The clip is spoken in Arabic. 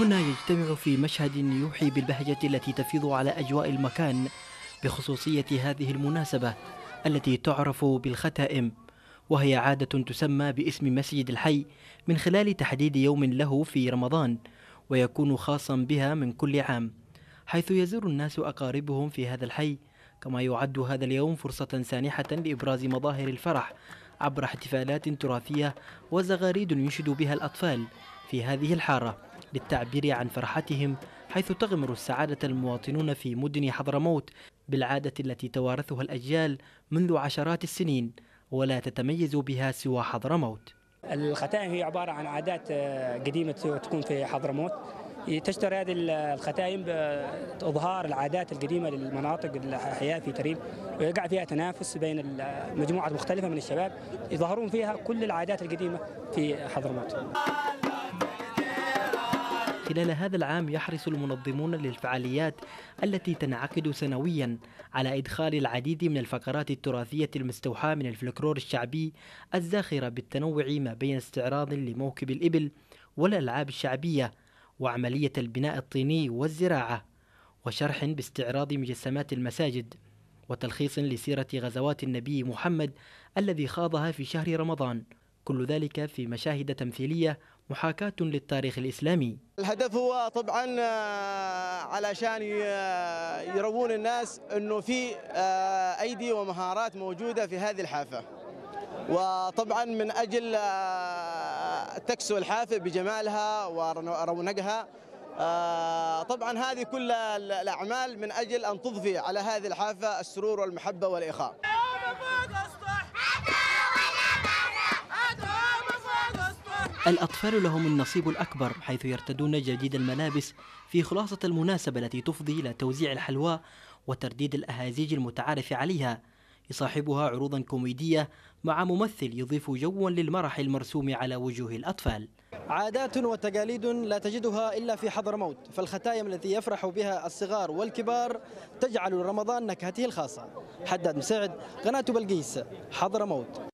هنا يجتمع في مشهد يوحي بالبهجة التي تفيض على أجواء المكان بخصوصية هذه المناسبة التي تعرف بالختائم وهي عادة تسمى باسم مسجد الحي من خلال تحديد يوم له في رمضان ويكون خاصا بها من كل عام حيث يزور الناس أقاربهم في هذا الحي كما يعد هذا اليوم فرصة سانحة لإبراز مظاهر الفرح عبر احتفالات تراثية وزغاريد ينشد بها الأطفال في هذه الحارة للتعبير عن فرحتهم حيث تغمر السعادة المواطنون في مدن حضرموت بالعادة التي توارثها الأجيال منذ عشرات السنين ولا تتميز بها سوى حضرموت الختائم هي عبارة عن عادات آه، قديمة تكون في حضرموت تشتري هذه الختائم بإظهار العادات القديمه للمناطق الحياه في تريم ويقع فيها تنافس بين مجموعة مختلفه من الشباب يظهرون فيها كل العادات القديمه في حضرموت. خلال هذا العام يحرص المنظمون للفعاليات التي تنعقد سنويا على إدخال العديد من الفقرات التراثية المستوحاة من الفلكلور الشعبي الزاخرة بالتنوع ما بين استعراض لموكب الإبل والألعاب الشعبية وعملية البناء الطيني والزراعة وشرح باستعراض مجسمات المساجد وتلخيص لسيرة غزوات النبي محمد الذي خاضها في شهر رمضان كل ذلك في مشاهد تمثيلية محاكاة للتاريخ الإسلامي الهدف هو طبعا آه، علشان آه، يروون الناس أنه في آه، أيدي ومهارات موجودة في هذه الحافة وطبعا من أجل تكسو الحافة بجمالها ورونقها طبعا هذه كل الأعمال من أجل أن تضفي على هذه الحافة السرور والمحبة والإخاء الأطفال لهم النصيب الأكبر حيث يرتدون جديد الملابس في خلاصة المناسبة التي تفضي إلى توزيع الحلوى وترديد الأهازيج المتعارف عليها يصاحبها عروضا كوميدية مع ممثل يضيف جوا للمرح المرسوم على وجوه الأطفال عادات وتقاليد لا تجدها إلا في حضرموت فالختايم التي يفرح بها الصغار والكبار تجعل رمضان نكهته الخاصة حداد مساعد قناة بلقيس حضرموت